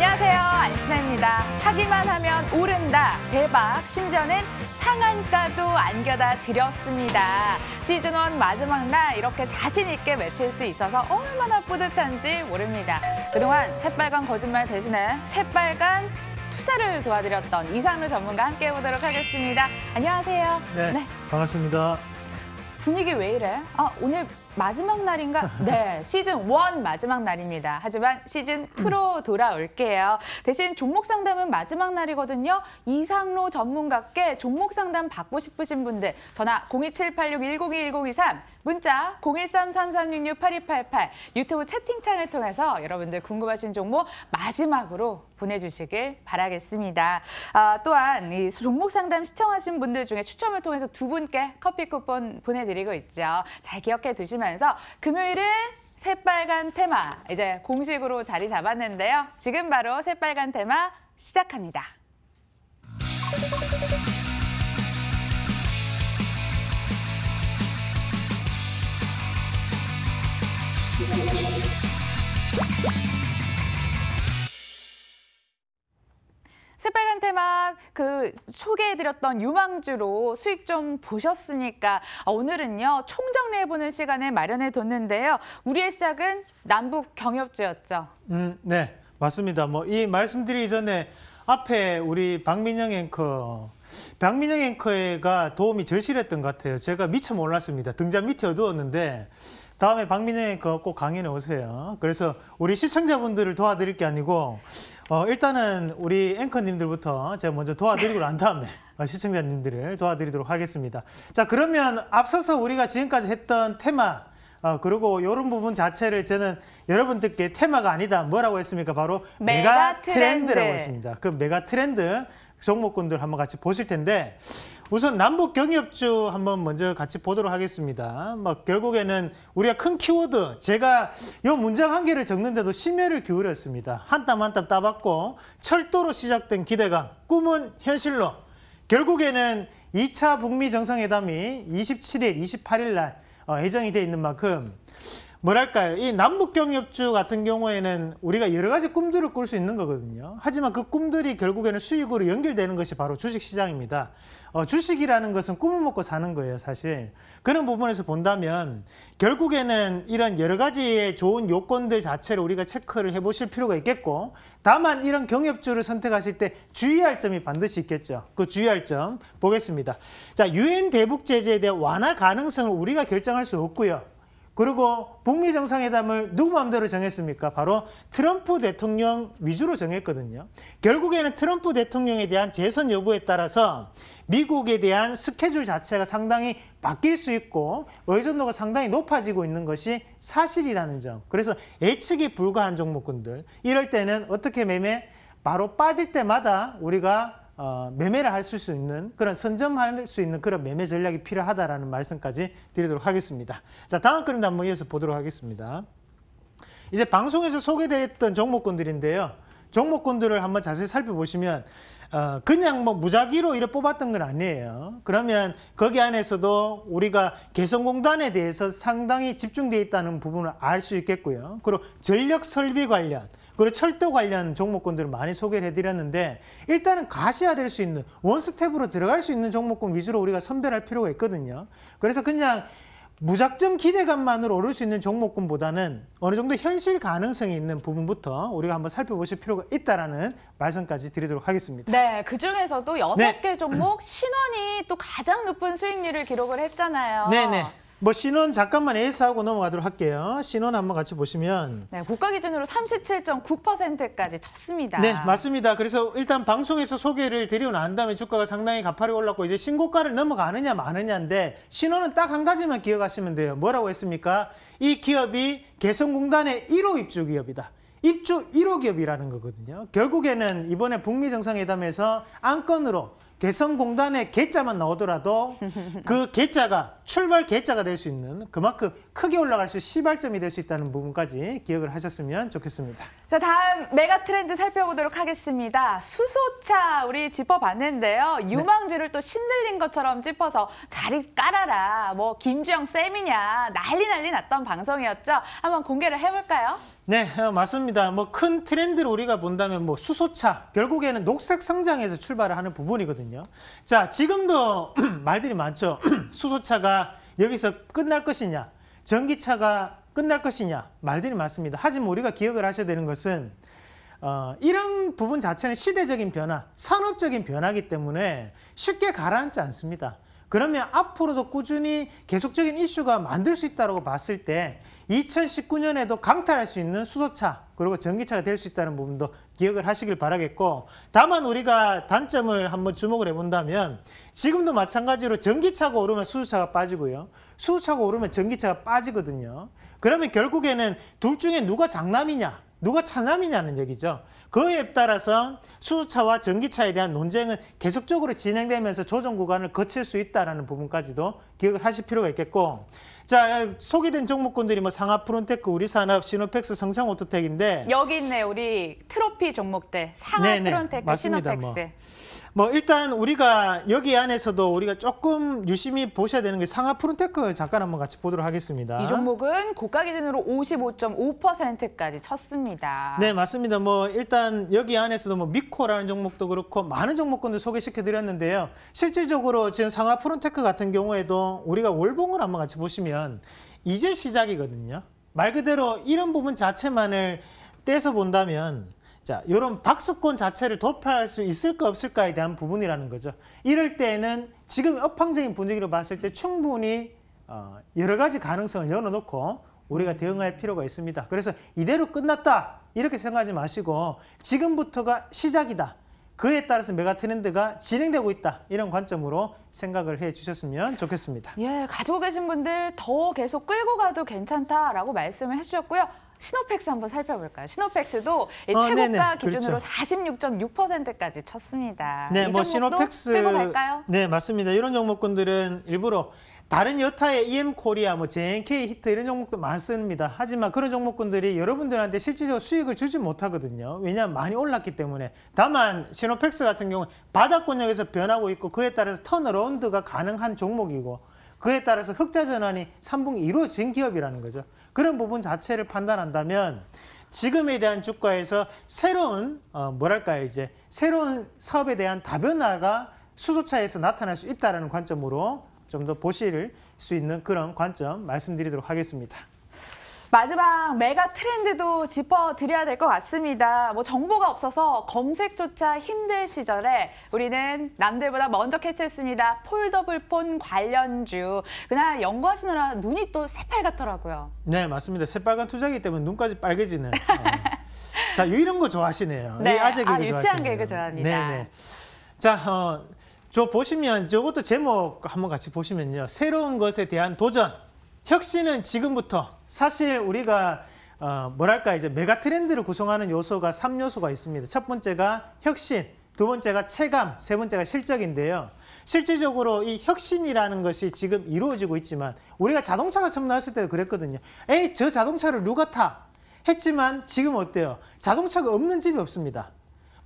안녕하세요. 안신아입니다. 사기만 하면 오른다. 대박. 심지어는 상한가도 안겨다 드렸습니다. 시즌1 마지막 날 이렇게 자신있게 외칠 수 있어서 얼마나 뿌듯한지 모릅니다. 그동안 새빨간 거짓말 대신에 새빨간 투자를 도와드렸던 이상루 전문가 함께 해보도록 하겠습니다. 안녕하세요. 네, 네. 반갑습니다. 분위기 왜 이래? 아, 오늘 마지막 날인가? 네, 시즌 원 마지막 날입니다. 하지만 시즌 투로 돌아올게요. 대신 종목 상담은 마지막 날이거든요. 이상로 전문가께 종목 상담 받고 싶으신 분들 전화 02786-10210223 문자 013-3366-8288 유튜브 채팅창을 통해서 여러분들 궁금하신 종목 마지막으로 보내주시길 바라겠습니다. 아, 또한 이 종목 상담 시청하신 분들 중에 추첨을 통해서 두 분께 커피 쿠폰 보내드리고 있죠. 잘 기억해 두시면서 금요일은 새빨간 테마 이제 공식으로 자리 잡았는데요. 지금 바로 새빨간 테마 시작합니다. 새빨간 테마 그 소개해드렸던 유망주로 수익 좀 보셨으니까 어, 오늘은요 총정리해보는 시간을 마련해뒀는데요. 우리의 시작은 남북 경협주였죠. 음, 네 맞습니다. 뭐 이 말씀드리기 전에 앞에 우리 박민영 앵커 박민영 앵커가 도움이 절실했던 것 같아요. 제가 미처 몰랐습니다. 등잔 밑에 어두웠는데 다음에 박민혜 꼭 강연에 오세요. 그래서 우리 시청자분들을 도와드릴 게 아니고 어, 일단은 우리 앵커님들부터 제가 먼저 도와드리고 난 다음에 시청자님들을 도와드리도록 하겠습니다. 자 그러면 앞서서 우리가 지금까지 했던 테마 어, 그리고 이런 부분 자체를 저는 여러분들께 테마가 아니다 뭐라고 했습니까? 바로 메가, 트렌드라고 했습니다. 그 메가 트렌드 종목군들 한번 같이 보실 텐데 우선 남북 경협주 한번 먼저 같이 보도록 하겠습니다. 막 뭐 결국에는 우리가 큰 키워드 제가 이 문장 한 개를 적는데도 심혈을 기울였습니다. 한땀 한땀 따봤고 철도로 시작된 기대감, 꿈은 현실로 결국에는 2차 북미 정상회담이 27일, 28일 날 어, 예정이 돼 있는 만큼 뭐랄까요 이 남북경협주 같은 경우에는 우리가 여러 가지 꿈들을 꿀 수 있는 거거든요 하지만 그 꿈들이 결국에는 수익으로 연결되는 것이 바로 주식시장입니다 어, 주식이라는 것은 꿈을 먹고 사는 거예요 사실 그런 부분에서 본다면 결국에는 이런 여러 가지의 좋은 요건들 자체를 우리가 체크를 해 보실 필요가 있겠고 다만 이런 경협주를 선택하실 때 주의할 점이 반드시 있겠죠 그 주의할 점 보겠습니다 자 유엔 대북 제재에 대한 완화 가능성을 우리가 결정할 수 없고요 그리고 북미 정상회담을 누구 마음대로 정했습니까? 바로 트럼프 대통령 위주로 정했거든요. 결국에는 트럼프 대통령에 대한 재선 여부에 따라서 미국에 대한 스케줄 자체가 상당히 바뀔 수 있고 의존도가 상당히 높아지고 있는 것이 사실이라는 점. 그래서 예측이 불가한 종목군들 이럴 때는 어떻게 매매? 바로 빠질 때마다 우리가 어, 매매를 할 수 있는 그런 선점할 수 있는 그런 매매 전략이 필요하다라는 말씀까지 드리도록 하겠습니다. 자, 다음 그림도 한번 이어서 보도록 하겠습니다. 이제 방송에서 소개됐던 종목군들인데요. 종목군들을 한번 자세히 살펴보시면 어, 그냥 뭐 무작위로 이래 뽑았던 건 아니에요. 그러면 거기 안에서도 우리가 개성공단에 대해서 상당히 집중돼 있다는 부분을 알 수 있겠고요. 그리고 전력 설비 관련 그리고 철도 관련 종목군들을 많이 소개를 해드렸는데 일단은 가셔야 될 수 있는 원스텝으로 들어갈 수 있는 종목군 위주로 우리가 선별할 필요가 있거든요. 그래서 그냥 무작정 기대감만으로 오를 수 있는 종목군보다는 어느 정도 현실 가능성이 있는 부분부터 우리가 한번 살펴보실 필요가 있다라는 말씀까지 드리도록 하겠습니다. 네, 그 중에서도 여섯 네. 개 종목 신원이 또 가장 높은 수익률을 기록을 했잖아요. 네, 네. 뭐 신원 잠깐만 A사하고 넘어가도록 할게요. 신원 한번 같이 보시면 네, 국가 기준으로 37.9%까지 쳤습니다. 네, 맞습니다. 그래서 일단 방송에서 소개를 드리고 난 다음에 주가가 상당히 가파르게 올랐고 이제 신고가를 넘어가느냐 마느냐인데 신원은 딱 한 가지만 기억하시면 돼요. 뭐라고 했습니까? 이 기업이 개성공단의 1호 입주 기업이다. 입주 1호 기업이라는 거거든요. 결국에는 이번에 북미 정상회담에서 안건으로 개성공단의 개자만 나오더라도 그 개자가 출발 개자가 될 수 있는 그만큼 크게 올라갈 수 시발점이 될 수 있다는 부분까지 기억을 하셨으면 좋겠습니다. 자 다음 메가 트렌드 살펴보도록 하겠습니다. 수소차 우리 짚어봤는데요. 네. 유망주를 네. 또 신들린 것처럼 짚어서 자리 깔아라. 뭐 김주영 쌤이냐 난리 난리 났던 방송이었죠. 한번 공개를 해볼까요? 네, 어, 맞습니다. 뭐 큰 트렌드를 우리가 본다면 뭐 수소차, 결국에는 녹색 성장에서 출발을 하는 부분이거든요. 자, 지금도 말들이 많죠. 수소차가 여기서 끝날 것이냐, 전기차가 끝날 것이냐, 말들이 많습니다. 하지만 우리가 기억을 하셔야 되는 것은 어, 이런 부분 자체는 시대적인 변화, 산업적인 변화이기 때문에 쉽게 가라앉지 않습니다. 그러면 앞으로도 꾸준히 계속적인 이슈가 만들 수 있다고 봤을 때 2019년에도 강탈할 수 있는 수소차 그리고 전기차가 될 수 있다는 부분도 기억을 하시길 바라겠고 다만 우리가 단점을 한번 주목을 해본다면 지금도 마찬가지로 전기차가 오르면 수소차가 빠지고요. 수소차가 오르면 전기차가 빠지거든요. 그러면 결국에는 둘 중에 누가 장남이냐 누가 차남이냐는 얘기죠. 그에 따라서 수소차와 전기차에 대한 논쟁은 계속적으로 진행되면서 조정 구간을 거칠 수 있다는 부분까지도 기억을 하실 필요가 있겠고 자 소개된 종목군들이 뭐 상하 프론테크, 우리산업, 시노펙스, 성상오토텍인데 여기 있네 우리 트로피 종목들 상하 프론테크, 맞습니다. 뭐. 시노펙스. 뭐. 뭐 일단 우리가 여기 안에서도 우리가 조금 유심히 보셔야 되는 게 상하 푸른테크 잠깐 한번 같이 보도록 하겠습니다. 이 종목은 고가 기준으로 55.5%까지 쳤습니다. 네, 맞습니다. 뭐 일단 여기 안에서도 뭐 미코라는 종목도 그렇고 많은 종목군들 소개시켜 드렸는데요. 실질적으로 지금 상하 푸른테크 같은 경우에도 우리가 월봉을 한번 같이 보시면 이제 시작이거든요. 말 그대로 이런 부분 자체만을 떼서 본다면 자, 이런 박수권 자체를 돌파할 수 있을까 없을까에 대한 부분이라는 거죠. 이럴 때는 지금 업황적인 분위기로 봤을 때 충분히 어, 여러 가지 가능성을 열어놓고 우리가 대응할 필요가 있습니다. 그래서 이대로 끝났다 이렇게 생각하지 마시고 지금부터가 시작이다. 그에 따라서 메가 트렌드가 진행되고 있다 이런 관점으로 생각을 해주셨으면 좋겠습니다. 예, 가지고 계신 분들 더 계속 끌고 가도 괜찮다라고 말씀을 해주셨고요. 시노팩스 한번 살펴볼까요? 시노펙스도 이 어, 최고가 네네. 그렇죠. 기준으로 그렇죠. 46.6%까지 쳤습니다. 네, 뭐 시노펙스 빼고 네, 맞습니다. 이런 종목군들은 일부러 다른 여타의 EM코리아, 뭐 JNK 히트 이런 종목도 많습니다. 하지만 그런 종목군들이 여러분들한테 실질적으로 수익을 주지 못하거든요. 왜냐하면 많이 올랐기 때문에. 다만 시노펙스 같은 경우는 바닥권역에서 변하고 있고 그에 따라서 턴어라운드가 가능한 종목이고 그에 따라서 흑자 전환이 3분기 루어진 기업이라는 거죠. 그런 부분 자체를 판단한다면 지금에 대한 주가에서 새로운 어, 뭐랄까요 이제 새로운 사업에 대한 다변화가 수소차에서 나타날 수 있다는 관점으로 좀 더 보실 수 있는 그런 관점 말씀드리도록 하겠습니다. 마지막 메가 트렌드도 짚어드려야 될 것 같습니다. 뭐 정보가 없어서 검색조차 힘들 시절에 우리는 남들보다 먼저 캐치했습니다. 폴더블폰 관련주. 그날 연구하시느라 눈이 또 새빨갛더라고요. 네, 맞습니다. 새빨간 투자기 때문에 눈까지 빨개지는. 어. 자, 이런 거 좋아하시네요. 네, 아, 아재 개그 아, 유치한 개그 좋아합니다. 네네. 네. 자, 어, 저 보시면 저것도 제목 한번 같이 보시면요. 새로운 것에 대한 도전. 혁신은 지금부터 사실 우리가 어, 뭐랄까 이제 메가 트렌드를 구성하는 요소가 3요소가 있습니다. 첫 번째가 혁신, 두 번째가 체감, 세 번째가 실적인데요. 실질적으로 이 혁신이라는 것이 지금 이루어지고 있지만 우리가 자동차가 처음 나왔을 때도 그랬거든요. 에이 저 자동차를 누가 타? 했지만 지금 어때요? 자동차가 없는 집이 없습니다.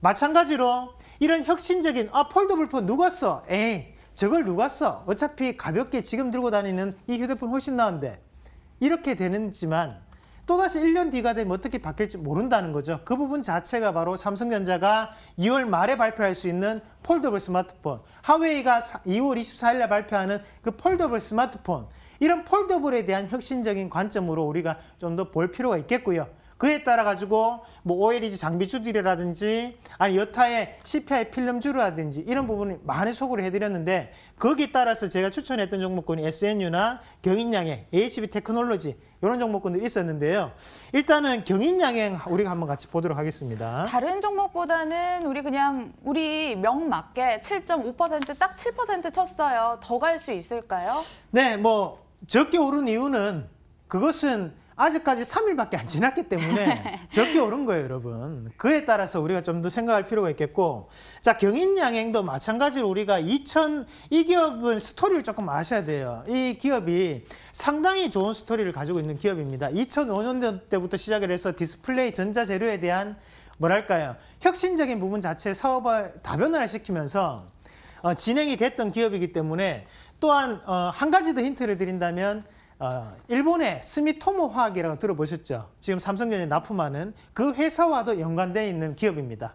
마찬가지로 이런 혁신적인 아 폴더블폰 누가 써? 에이 저걸 누가 써? 어차피 가볍게 지금 들고 다니는 이 휴대폰 훨씬 나은데 이렇게 되는지만 또다시 1년 뒤가 되면 어떻게 바뀔지 모른다는 거죠. 그 부분 자체가 바로 삼성전자가 2월 말에 발표할 수 있는 폴더블 스마트폰, 하웨이가 2월 24일에 발표하는 그 폴더블 스마트폰, 이런 폴더블에 대한 혁신적인 관점으로 우리가 좀 더 볼 필요가 있겠고요. 그에 따라 가지고 뭐 OLED 장비 주들이라든지 아니 여타의 CPI 필름 주라든지 이런 부분을 많이 소개를 해드렸는데 거기에 따라서 제가 추천했던 종목군이 SNU나 경인양행, AHB 테크놀로지 이런 종목군들이 있었는데요. 일단은 경인양행 우리가 한번 같이 보도록 하겠습니다. 다른 종목보다는 우리 그냥 우리 명맞게 7.5%딱 7% 쳤어요. 더 갈 수 있을까요? 네, 뭐 적게 오른 이유는 그것은 아직까지 3일밖에 안 지났기 때문에 적게 오른 거예요, 여러분. 그에 따라서 우리가 좀 더 생각할 필요가 있겠고, 자 경인양행도 마찬가지로 우리가 2000 이 기업은 스토리를 조금 아셔야 돼요. 이 기업이 상당히 좋은 스토리를 가지고 있는 기업입니다. 2005년 때부터 시작을 해서 디스플레이 전자재료에 대한 뭐랄까요 혁신적인 부분 자체 사업을 다변화를 시키면서 어, 진행이 됐던 기업이기 때문에 또한 어, 한 가지 더 힌트를 드린다면. 아, 일본의 스미토모 화학이라고 들어보셨죠? 지금 삼성전자 납품하는 그 회사와도 연관되어 있는 기업입니다.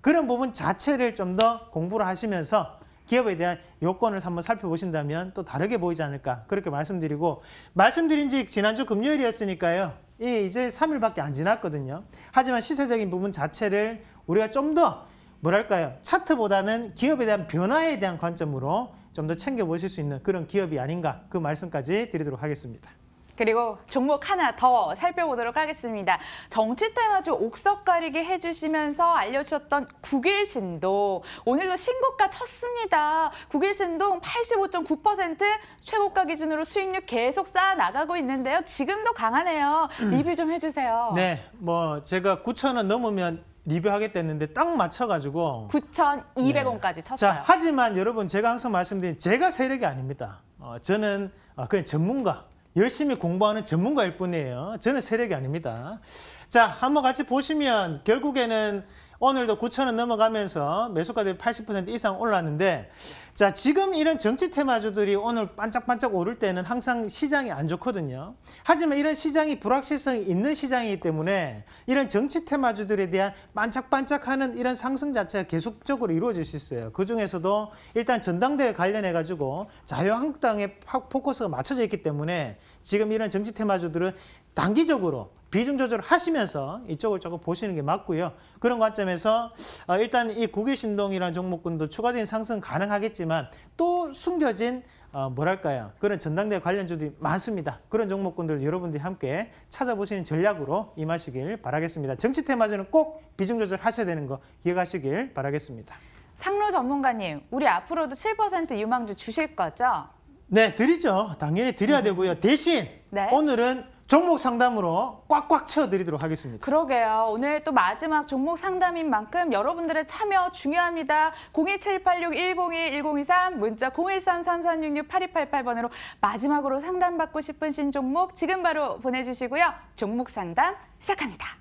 그런 부분 자체를 좀 더 공부를 하시면서 기업에 대한 요건을 한번 살펴보신다면 또 다르게 보이지 않을까 그렇게 말씀드리고 말씀드린 지 지난주 금요일이었으니까요. 예, 이제 3일밖에 안 지났거든요. 하지만 시세적인 부분 자체를 우리가 좀 더 뭐랄까요? 차트보다는 기업에 대한 변화에 대한 관점으로 좀더 챙겨보실 수 있는 그런 기업이 아닌가 그 말씀까지 드리도록 하겠습니다. 그리고 종목 하나 더 살펴보도록 하겠습니다. 정치 테마 좀 옥석 가리게 해주시면서 알려주셨던 국일신동. 오늘도 신고가 쳤습니다. 국일신동 85.9% 최고가 기준으로 수익률 계속 쌓아 나가고 있는데요. 지금도 강하네요. 리뷰 좀 해주세요. 네, 뭐 제가 9천 원 넘으면 리뷰하겠다는데 딱 맞춰가지고 9,200원까지 쳤어요. 자, 하지만 여러분 제가 항상 말씀드린 제가 세력이 아닙니다. 어, 저는 어, 그냥 전문가, 열심히 공부하는 전문가일 뿐이에요. 저는 세력이 아닙니다. 자, 한번 같이 보시면 결국에는 오늘도 9천원 넘어가면서 매수가 대비 80% 이상 올랐는데 자 지금 이런 정치 테마주들이 오늘 반짝반짝 오를 때는 항상 시장이 안 좋거든요. 하지만 이런 시장이 불확실성이 있는 시장이기 때문에 이런 정치 테마주들에 대한 반짝반짝하는 이런 상승 자체가 계속적으로 이루어질 수 있어요. 그중에서도 일단 전당대회 관련해가지고 자유한국당의 포커스가 맞춰져 있기 때문에 지금 이런 정치 테마주들은 단기적으로 비중 조절을 하시면서 이쪽을 조금 보시는 게 맞고요. 그런 관점에서 어, 일단 이 구기신동이라는 종목군도 추가적인 상승 가능하겠지만 또 숨겨진 어, 뭐랄까요 그런 전당대 회 관련주들이 많습니다 그런 종목군들 여러분들이 함께 찾아보시는 전략으로 임하시길 바라겠습니다 정치 테마주는 꼭 비중 조절하셔야 되는 거 기억하시길 바라겠습니다 상로 전문가님 우리 앞으로도 7% 유망주 주실 거죠? 네 드리죠 당연히 드려야 되고요 대신 네? 오늘은 종목 상담으로 꽉꽉 채워드리도록 하겠습니다. 그러게요. 오늘 또 마지막 종목 상담인 만큼 여러분들의 참여 중요합니다. 02786-102-1023 문자 013-3466-8288번으로 마지막으로 상담받고 싶은 신종목 지금 바로 보내주시고요. 종목 상담 시작합니다.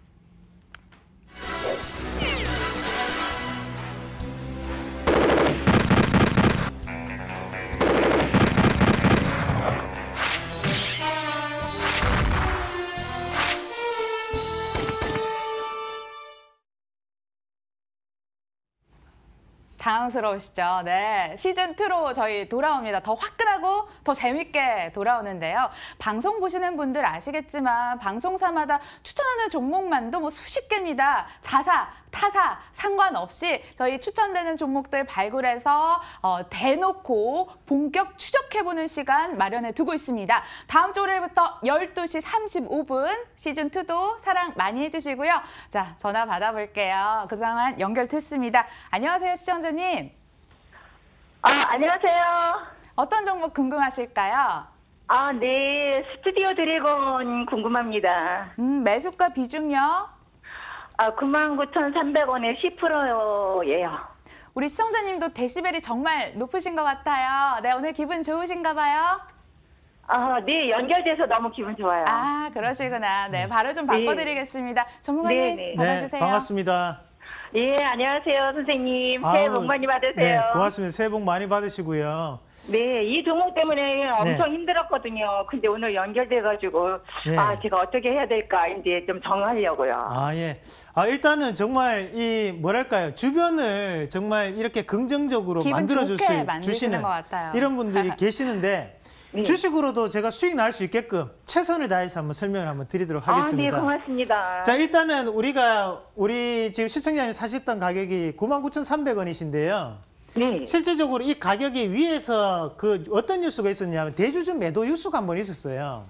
당황스러우시죠? 네. 시즌2로 저희 돌아옵니다. 더 화끈하고 더 재밌게 돌아오는데요. 방송 보시는 분들 아시겠지만 방송사마다 추천하는 종목만도 뭐 수십 개입니다. 자사, 타사 상관없이 저희 추천되는 종목들 발굴해서 어, 대놓고 본격 추적해보는 시간 마련해 두고 있습니다. 다음 주 월요일부터 12시 35분 시즌2도 사랑 많이 해주시고요. 자, 전화 받아볼게요. 그동안 연결됐습니다. 안녕하세요, 시청자님. 아, 안녕하세요. 어떤 종목 궁금하실까요? 아, 네. 스튜디오 드래곤 궁금합니다. 음, 매수가 비중요? 아, 99,300원에 10%예요. 우리 시청자님도 데시벨이 정말 높으신 것 같아요. 네, 오늘 기분 좋으신가 봐요. 아, 네, 연결돼서 너무 기분 좋아요. 아, 그러시구나. 네, 네. 바로 좀 바꿔드리겠습니다. 네. 전문가님, 네, 네. 받아주세요. 네, 반갑습니다. 예, 안녕하세요, 선생님. 새해 아우, 복 많이 받으세요. 네, 고맙습니다. 새해 복 많이 받으시고요. 네, 이 종목 때문에 엄청 네. 힘들었거든요. 근데 오늘 연결돼가지고 네. 아 제가 어떻게 해야 될까 이제 좀 정하려고요. 아, 예. 아, 일단은 정말 이 뭐랄까요. 주변을 정말 이렇게 긍정적으로 만들어 좋게 주시는 주시는 것 같아요. 이런 분들이 계시는데 네. 주식으로도 제가 수익 날 수 있게끔 최선을 다해서 한번 설명을 한번 드리도록 하겠습니다. 아, 네, 고맙습니다. 자, 일단은 우리가 우리 지금 시청자님 사셨던 가격이 99,300원이신데요. 네. 실제적으로 이가격에 위에서 그 어떤 뉴스가 있었냐면 대주주 매도 뉴스가 한 번 있었어요.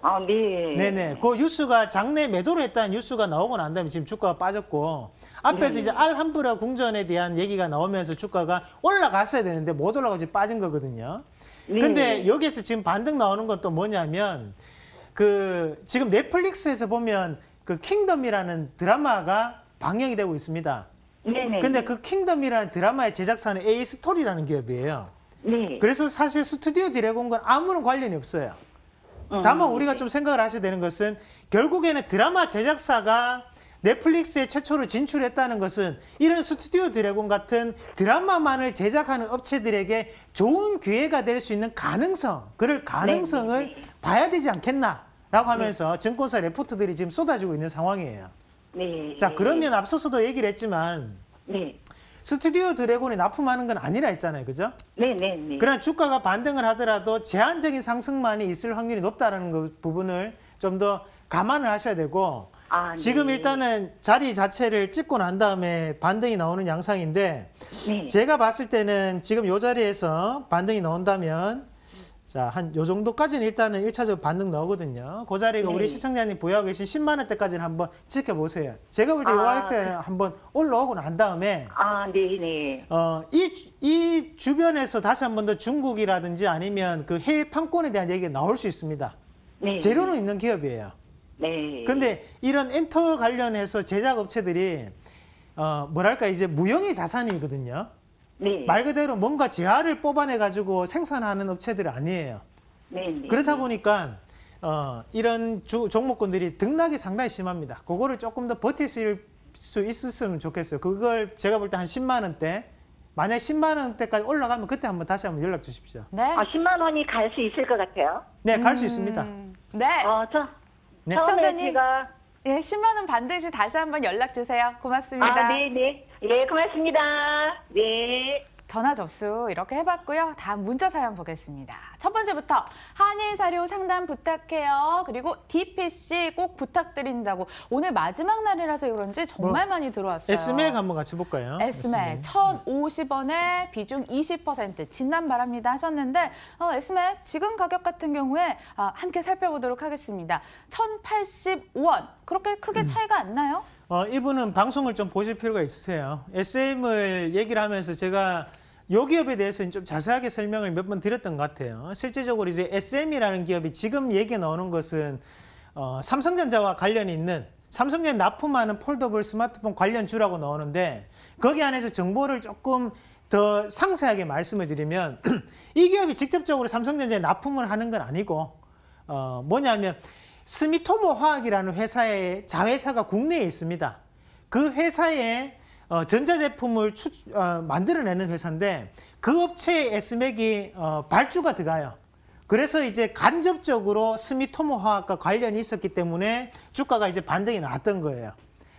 아, 네. 네네. 그 뉴스가 장내 매도를 했다는 뉴스가 나오고 난 다음에 지금 주가가 빠졌고 앞에서 네. 이제 알함브라 궁전에 대한 얘기가 나오면서 주가가 올라갔어야 되는데 못 올라가고 지금 빠진 거거든요. 네. 근데 여기에서 지금 반등 나오는 것도 뭐냐면 그 지금 넷플릭스에서 보면 그 킹덤이라는 드라마가 방영이 되고 있습니다. 네네. 근데 그 킹덤이라는 드라마의 제작사는 A 스토리라는 기업이에요. 네. 그래서 사실 스튜디오 드래곤과 아무런 관련이 없어요. 음. 다만 우리가 좀 생각을 하셔야 되는 것은 결국에는 드라마 제작사가 넷플릭스에 최초로 진출했다는 것은 이런 스튜디오 드래곤 같은 드라마만을 제작하는 업체들에게 좋은 기회가 될 수 있는 가능성, 그럴 가능성을 네, 네, 네. 봐야 되지 않겠나라고 네. 하면서 증권사 레포트들이 지금 쏟아지고 있는 상황이에요. 네. 자 그러면 앞서서도 얘기를 했지만 네. 스튜디오 드래곤이 납품하는 건 아니라 했잖아요, 그죠? 네, 네, 네. 그러나 주가가 반등을 하더라도 제한적인 상승만이 있을 확률이 높다라는 그 부분을 좀 더 감안을 하셔야 되고 아, 네. 지금 일단은 자리 자체를 찍고 난 다음에 반등이 나오는 양상인데 네. 제가 봤을 때는 지금 이 자리에서 반등이 나온다면 자, 한 요 정도까지는 일단은 1차적으로 반등 넣오거든요그 자리가 네. 우리 시청자님 보유하고 계신 10만 원대까지는 한번 지켜보세요. 제가 볼때 아, 요가격대는 네. 한번 올라오고 난 다음에 아, 네, 네. 어, 이, 이 주변에서 다시 한 번 더 중국이라든지 아니면 그 해외 판권에 대한 얘기가 나올 수 있습니다. 네. 재료는 있는 기업이에요. 네. 근데 이런 엔터 관련해서 제작 업체들이 어, 뭐랄까 이제 무형의 자산이거든요. 네. 말 그대로 뭔가 재화를 뽑아내 가지고 생산하는 업체들이 아니에요. 네, 네, 네. 그렇다 네. 보니까 어, 이런 주, 종목군들이 등락이 상당히 심합니다. 그거를 조금 더 버틸 수 있었으면 좋겠어요. 그걸 제가 볼 때 한 10만 원대 만약 10만 원대까지 올라가면 그때 한번 다시 한번 연락 주십시오. 네. 아, 10만 원이 갈 수 있을 것 같아요. 네, 갈수 음... 있습니다. 네. 어, 저 네. 시청자님. 제가 예, 10만 원 반드시 다시 한번 연락 주세요. 고맙습니다. 아, 네, 네. 예, 고맙습니다. 네. 전화 접수 이렇게 해봤고요. 다음 문자 사연 보겠습니다. 첫 번째부터 한일 사료 상담 부탁해요. 그리고 DPC 꼭 부탁드린다고. 오늘 마지막 날이라서 그런지 정말 뭐, 많이 들어왔어요. 에스맥 한번 같이 볼까요? 에스맥 1,050원에 비중 20% 진단 바랍니다 하셨는데 어, 에스맥 지금 가격 같은 경우에 아, 함께 살펴보도록 하겠습니다. 1,085원. 그렇게 크게 음. 차이가 안 나요? 어, 이분은 방송을 좀 보실 필요가 있으세요. SM을 얘기를 하면서 제가 요 기업에 대해서는 좀 자세하게 설명을 몇 번 드렸던 것 같아요. 실제적으로 이제 SM이라는 기업이 지금 얘기 나오는 것은 어, 삼성전자와 관련이 있는 삼성전자 납품하는 폴더블 스마트폰 관련 주라고 나오는데 거기 안에서 정보를 조금 더 상세하게 말씀을 드리면 이 기업이 직접적으로 삼성전자에 납품을 하는 건 아니고 어, 뭐냐면 스미토모 화학이라는 회사의 자회사가 국내에 있습니다. 그 회사의 어, 전자제품을 추, 어, 만들어내는 회사인데 그 업체의 에스맥이 어, 발주가 들어가요. 그래서 이제 간접적으로 스미토모화학과 관련이 있었기 때문에 주가가 이제 반등이 나왔던 거예요.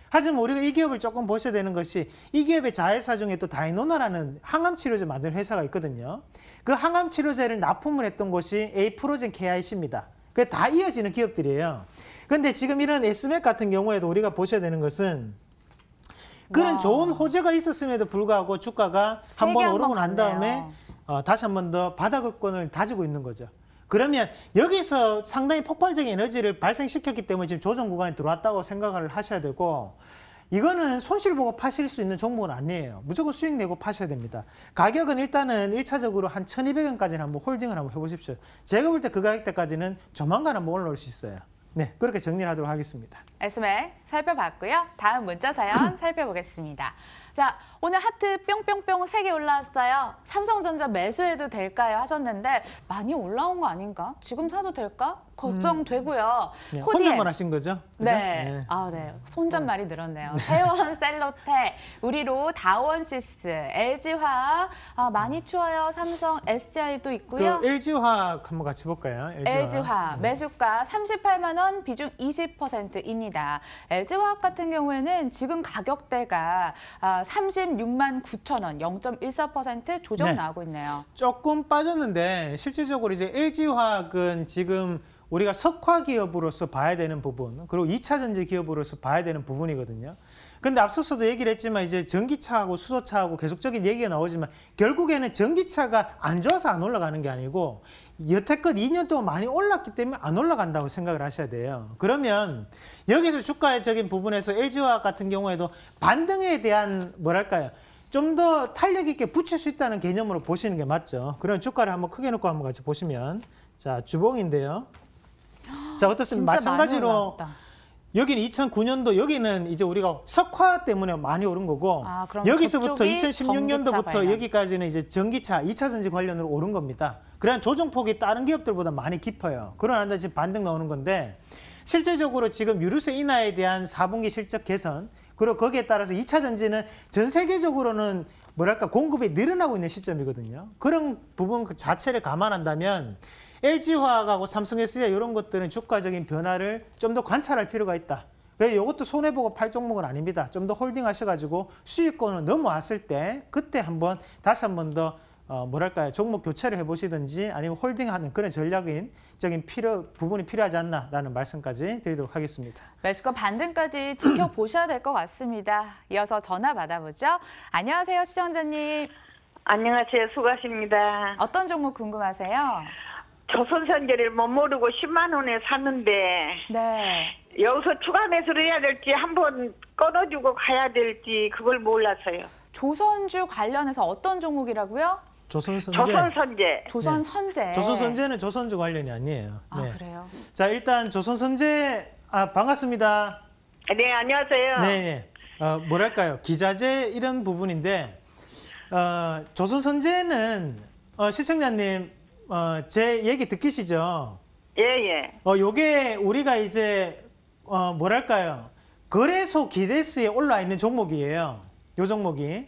하지만 우리가 이 기업을 조금 보셔야 되는 것이 이 기업의 자회사 중에 또 다이노나라는 항암치료제 만드는 회사가 있거든요. 그 항암치료제를 납품을 했던 곳이 에이프로젠 KIC입니다. 그게 다 이어지는 기업들이에요. 근데 지금 이런 에스맥 같은 경우에도 우리가 보셔야 되는 것은 그런 와. 좋은 호재가 있었음에도 불구하고 주가가 한 번 오르고 난 다음에 어, 다시 한 번 더 바닥권을 다지고 있는 거죠. 그러면 여기서 상당히 폭발적인 에너지를 발생시켰기 때문에 지금 조정 구간에 들어왔다고 생각을 하셔야 되고 이거는 손실 보고 파실 수 있는 종목은 아니에요. 무조건 수익 내고 파셔야 됩니다. 가격은 일단은 1차적으로한1 2 0 0 원까지는 한번 홀딩을 한번 해보십시오. 제가 볼 때 그 가격대까지는 조만간 한번 올라올 수 있어요. 네, 그렇게 정리하도록 하겠습니다. 말씀을 살펴봤고요. 다음 문자 사연 살펴보겠습니다. 자, 오늘 하트 뿅뿅뿅 세 개 올라왔어요. 삼성전자 매수해도 될까요? 하셨는데 많이 올라온 거 아닌가? 지금 사도 될까? 걱정되고요. 음. 네, 혼잣말 하신 거죠? 네. 네. 아, 네. 혼잣말이 어. 늘었네요. 세원 셀로테, 우리로 다원시스, LG화학, 아, 많이 음. 추워요. 삼성 SDI도 있고요. 그 LG화학 한번 같이 볼까요? LG화학. LG화학 네. 매수가 38만 원, 비중 20%입니다. LG화학 같은 경우에는 지금 가격대가 30 아, 36만 9천 원, 0.14% 조정 네. 나오고 있네요. 조금 빠졌는데 실질적으로 이제 LG화학은 지금 우리가 석화 기업으로서 봐야 되는 부분, 그리고 이차전지 기업으로서 봐야 되는 부분이거든요. 근데 앞서서도 얘기를 했지만 이제 전기차하고 수소차하고 계속적인 얘기가 나오지만 결국에는 전기차가 안 좋아서 안 올라가는 게 아니고 여태껏 2년 동안 많이 올랐기 때문에 안 올라간다고 생각을 하셔야 돼요. 그러면 여기서 주가적인 부분에서 LG화학 같은 경우에도 반등에 대한 뭐랄까요? 좀 더 탄력 있게 붙일 수 있다는 개념으로 보시는 게 맞죠. 그럼 주가를 한번 크게 놓고 한번 같이 보시면 자 주봉인데요. 자 어떻습니까? 마찬가지로 여기는 2009년도 여기는 이제 우리가 석화 때문에 많이 오른 거고 아, 여기서부터 2016년도부터 전기차 여기까지는 이제 전기차 2차 전지 관련으로 오른 겁니다. 그러한 조정폭이 다른 기업들보다 많이 깊어요. 그러나 지금 반등 나오는 건데 실제적으로 지금 유류세 인하에 대한 4분기 실적 개선 그리고 거기에 따라서 2차 전지는 전 세계적으로는 뭐랄까 공급이 늘어나고 있는 시점이거든요. 그런 부분 그 자체를 감안한다면 LG화학하고 삼성 SDI 이런 것들은 주가적인 변화를 좀 더 관찰할 필요가 있다. 이것도 손해보고 팔 종목은 아닙니다. 좀 더 홀딩 하셔가지고 수익권을 넘어왔을 때 그때 한번 다시 한 번 더 어, 뭐랄까요 종목 교체를 해보시든지 아니면 홀딩하는 그런 전략인 적인 필요 부분이 필요하지 않나라는 말씀까지 드리도록 하겠습니다. 매수권 반등까지 지켜보셔야 될 것 같습니다. 이어서 전화 받아보죠. 안녕하세요 시청자님. 안녕하세요 수고하십니다. 어떤 종목 궁금하세요? 조선선제를못 모르고 10만 원에 샀는데 네. 여기서 추가 매수를 해야 될지 한번 끊어주고 가야 될지 그걸 몰라서요. 조선주 관련해서 어떤 종목이라고요? 조선선제. 조선선제. 네. 조선선제. 네. 조선선제는 조선주 관련이 아니에요. 아 네. 그래요? 자, 일단 조선선제 아 반갑습니다. 네, 안녕하세요. 네, 네. 어, 뭐랄까요? 기자재 이런 부분인데 어, 조선선제는 어, 시청자님 어, 제 얘기 듣기시죠? 예, 예. 어, 요게 우리가 이제, 어, 뭐랄까요. 거래소 기대수에 올라 와 있는 종목이에요. 요 종목이.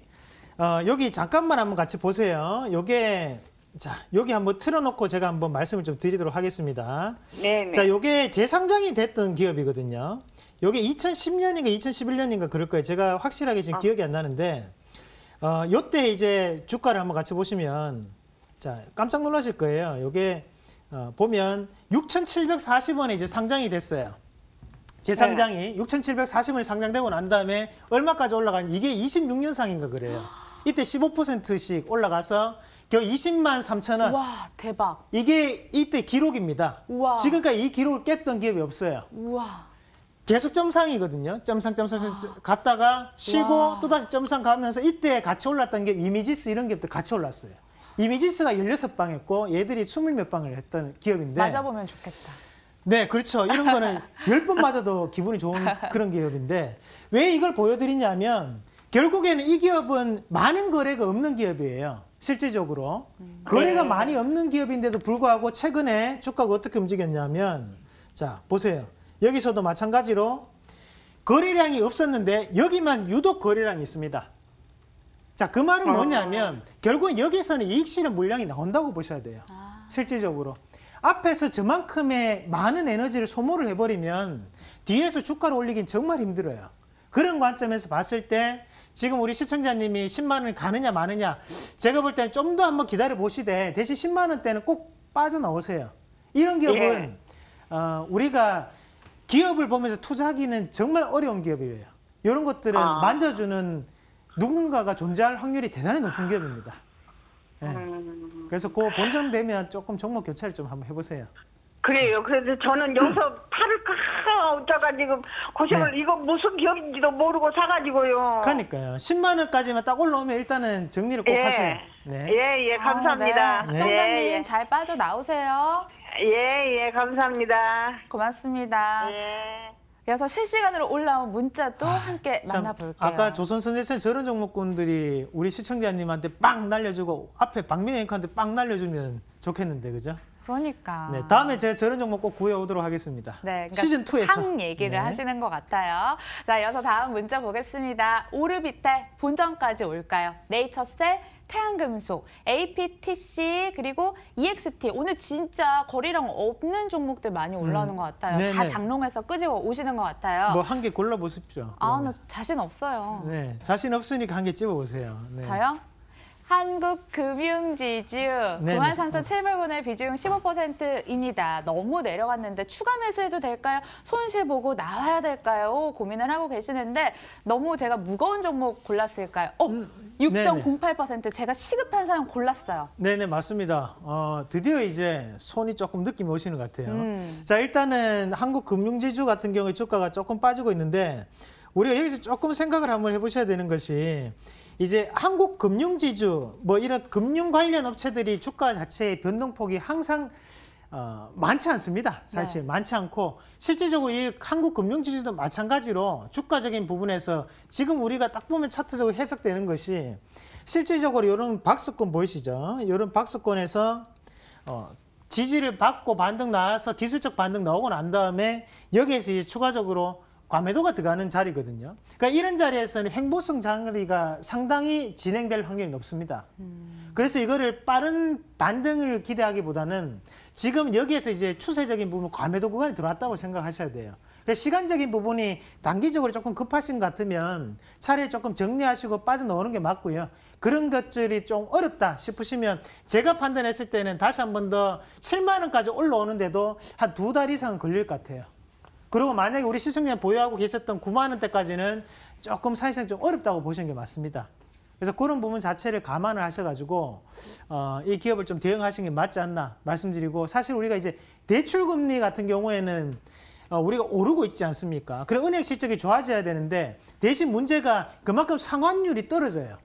어, 여기 잠깐만 한번 같이 보세요. 요게, 자, 여기 한번 틀어놓고 제가 한번 말씀을 좀 드리도록 하겠습니다. 네, 네. 자, 요게 재상장이 됐던 기업이거든요. 요게 2010년인가 2011년인가 그럴 거예요. 제가 확실하게 지금 아. 기억이 안 나는데, 어, 요때 이제 주가를 한번 같이 보시면, 자, 깜짝 놀라실 거예요. 요게 어, 보면 6,740원에 이제 상장이 됐어요. 재상장이 네. 6,740원이 상장되고 난 다음에 얼마까지 올라간 이게 26년 상인가 그래요. 이때 15%씩 올라가서 겨 20만 3천 원. 와 대박. 이게 이때 기록입니다. 우와. 지금까지 이 기록을 깼던 기업이 없어요. 우와. 계속 점상이거든요. 점상, 점상, 점상 아. 갔다가 쉬고 와. 또 다시 점상 가면서 이때 같이 올랐던 게 이미지스 이런 기업들 같이 올랐어요. 이미지스가 16방 했고 얘들이 20 몇 방을 했던 기업인데 맞아보면 좋겠다. 네, 그렇죠. 이런 거는 10번 맞아도 기분이 좋은 그런 기업인데 왜 이걸 보여드리냐면 결국에는 이 기업은 많은 거래가 없는 기업이에요. 실질적으로. 음. 거래가 네. 많이 없는 기업인데도 불구하고 최근에 주가가 어떻게 움직였냐면 자, 보세요. 여기서도 마찬가지로 거래량이 없었는데 여기만 유독 거래량이 있습니다. 자, 그 말은 어. 뭐냐면 결국은 여기서는 이익 실현 물량이 나온다고 보셔야 돼요. 아. 실질적으로. 앞에서 저만큼의 많은 에너지를 소모를 해버리면 뒤에서 주가를 올리긴 정말 힘들어요. 그런 관점에서 봤을 때 지금 우리 시청자님이 10만 원 가느냐 마느냐 제가 볼 때는 좀 더 한번 기다려 보시되 대신 10만 원대는 꼭 빠져나오세요. 이런 예. 기업은 예. 어, 우리가 기업을 보면서 투자하기는 정말 어려운 기업이에요. 이런 것들은 아. 만져주는 누군가가 존재할 확률이 대단히 높은 기업입니다. 예. 음. 그래서 그 본전되면 조금 종목 교체를 좀 한번 해보세요. 그래요. 그래서 저는 여기서 팔을 깎아오다가 지금 고생을 네. 이거 무슨 기업인지도 모르고 사가지고요. 그러니까요. 10만 원까지만 딱 올라오면 일단은 정리를 꼭 예. 하세요. 네. 예, 예, 감사합니다. 아, 네. 시청자님 예, 예. 잘 빠져나오세요. 예, 예, 감사합니다. 고맙습니다. 예. 그래서 실시간으로 올라온 문자도 아, 함께 참, 만나볼게요. 아까 조선 선생님 저런 종목군들이 우리 시청자님한테 빵 날려주고 앞에 박민혜 앵커한테 빵 날려주면 좋겠는데 그죠? 그러니까. 네, 다음에 제가 저런 종목 꼭 구해오도록 하겠습니다. 네, 그러니까 시즌 2에서 상 얘기를 네. 하시는 것 같아요. 자, 이어서 다음 문자 보겠습니다. 오르비텔 본전까지 올까요? 네이처셀 태양금속, APTC 그리고 EXT 오늘 진짜 거리랑 없는 종목들 많이 음. 올라오는 음. 것 같아요. 네네. 다 장롱에서 끄집어 오시는 것 같아요. 뭐 한 개 골라 보십시오. 아, 나 자신 없어요. 네, 자신 없으니까 한개찝어 보세요. 네. 저요? 한국금융지주 구한 삼천 칠백 군의 비중 십오 퍼센트입니다 너무 내려갔는데 추가 매수해도 될까요? 손실 보고 나와야 될까요? 고민을 하고 계시는데 너무 제가 무거운 종목 골랐을까요? 어, 음, 네, 육점공팔 퍼센트 네. 제가 시급한 사람 골랐어요. 네네 네, 맞습니다. 어, 드디어 이제 손이 조금 느낌이 오시는 것 같아요. 음. 자 일단은 한국금융지주 같은 경우에 주가가 조금 빠지고 있는데 우리가 여기서 조금 생각을 한번 해보셔야 되는 것이 이제 한국 금융지주 뭐 이런 금융 관련 업체들이 주가 자체의 변동폭이 항상 어, 많지 않습니다. 사실 네. 많지 않고 실제적으로 이 한국 금융지주도 마찬가지로 주가적인 부분에서 지금 우리가 딱 보면 차트적으로 해석되는 것이 실제적으로 이런 박스권 보이시죠? 이런 박스권에서 어, 지지를 받고 반등 나와서 기술적 반등 나오고 난 다음에 여기에서 이제 추가적으로 과매도가 들어가는 자리거든요. 그러니까 이런 자리에서는 행보성 장리가 상당히 진행될 확률이 높습니다. 음. 그래서 이거를 빠른 반등을 기대하기보다는 지금 여기에서 이제 추세적인 부분 과매도 구간이 들어왔다고 생각하셔야 돼요. 그래서 그러니까 시간적인 부분이 단기적으로 조금 급하신 것 같으면 차라리 조금 정리하시고 빠져나오는 게 맞고요. 그런 것들이 좀 어렵다 싶으시면 제가 판단했을 때는 다시 한 번 더 7만 원까지 올라오는데도 한 두 달 이상은 걸릴 것 같아요. 그리고 만약에 우리 시청자 보유하고 계셨던 9만 원대까지는 조금 사실상 좀 어렵다고 보시는 게 맞습니다. 그래서 그런 부분 자체를 감안을 하셔가지고 어, 이 기업을 좀 대응하시는 게 맞지 않나 말씀드리고 사실 우리가 이제 대출금리 같은 경우에는 어, 우리가 오르고 있지 않습니까? 그래 은행 실적이 좋아져야 되는데 대신 문제가 그만큼 상환율이 떨어져요.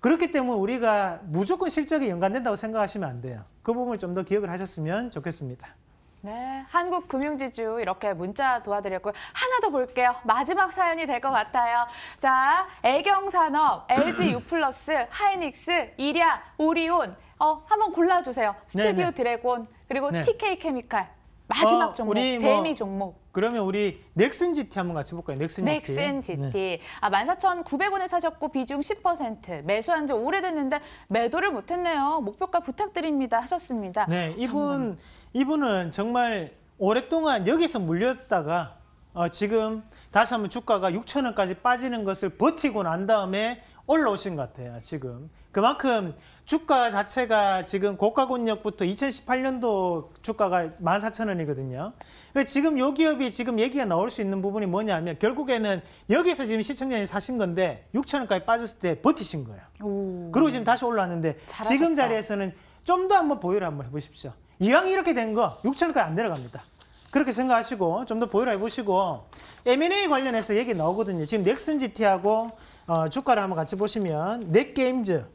그렇기 때문에 우리가 무조건 실적이 연관된다고 생각하시면 안 돼요. 그 부분을 좀 더 기억을 하셨으면 좋겠습니다. 네, 한국금융지주 이렇게 문자 도와드렸고요. 하나 더 볼게요. 마지막 사연이 될 것 같아요. 자, 애경산업, LG 스 하이닉스, 이랴, 오리온, 어, 한번 골라주세요. 네, 네. 스튜디오 네네. 드래곤, 그리고 네. TK케미칼. 마지막 어, 종목, 우 뭐, 데미 종목. 그러면 우리 넥슨 GT 한번 같이 볼까요? 넥슨 GT. 넥슨 GT. 네. 아, 14,900원에 사셨고 비중 10%. 매수한 지 오래됐는데 매도를 못 했네요. 목표가 부탁드립니다 하셨습니다. 네, 이분 이분은 정말 오랫동안 여기서 물렸다가 어, 지금 다시 한번 주가가 6천 원까지 빠지는 것을 버티고 난 다음에 올라오신 것 같아요, 지금. 그만큼 주가 자체가 지금 고가권역부터 2018년도 주가가 14,000원이거든요. 그 지금 요 기업이 지금 얘기가 나올 수 있는 부분이 뭐냐면 결국에는 여기서 지금 시청자님 사신 건데 6,000원까지 빠졌을 때 버티신 거예요. 오. 그리고 지금 다시 올라왔는데 잘하셨다. 지금 자리에서는 좀 더 한번 보유를 한번 해보십시오. 이왕 이렇게 된 거 6,000원까지 안 내려갑니다. 그렇게 생각하시고 좀 더 보유를 해보시고 M&A 관련해서 얘기 나오거든요. 지금 넥슨 GT하고 어, 주가를 한번 같이 보시면 넷게임즈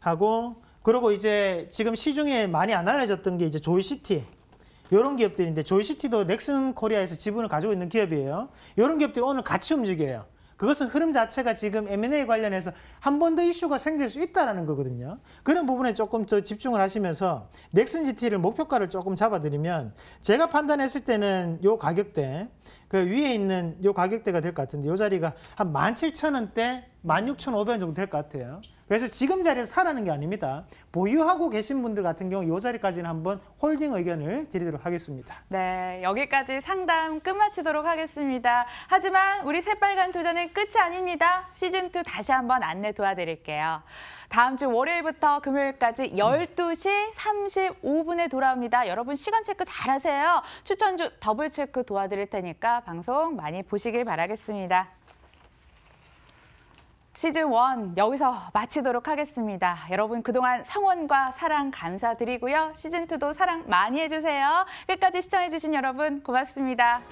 하고 그리고 이제 지금 시중에 많이 안 알려졌던 게 이제 조이시티 이런 기업들인데 조이시티도 넥슨 코리아에서 지분을 가지고 있는 기업이에요. 이런 기업들이 오늘 같이 움직여요. 그것은 흐름 자체가 지금 M&A 관련해서 한 번 더 이슈가 생길 수 있다는 거거든요. 그런 부분에 조금 더 집중을 하시면서 넥슨 GT를 목표가를 조금 잡아드리면 제가 판단했을 때는 요 가격대 그 위에 있는 이 가격대가 될 것 같은데 이 자리가 한 17,000원대, 16,500원 정도 될 것 같아요. 그래서 지금 자리에서 사라는 게 아닙니다. 보유하고 계신 분들 같은 경우 이 자리까지는 한번 홀딩 의견을 드리도록 하겠습니다. 네, 여기까지 상담 끝마치도록 하겠습니다. 하지만 우리 새빨간 투자는 끝이 아닙니다. 시즌2 다시 한번 안내 도와드릴게요. 다음 주 월요일부터 금요일까지 12시 35분에 돌아옵니다. 여러분 시간 체크 잘하세요. 추천주 더블 체크 도와드릴 테니까 방송 많이 보시길 바라겠습니다. 시즌 1 여기서 마치도록 하겠습니다. 여러분 그동안 성원과 사랑 감사드리고요. 시즌 2도 사랑 많이 해주세요. 끝까지 시청해주신 여러분 고맙습니다.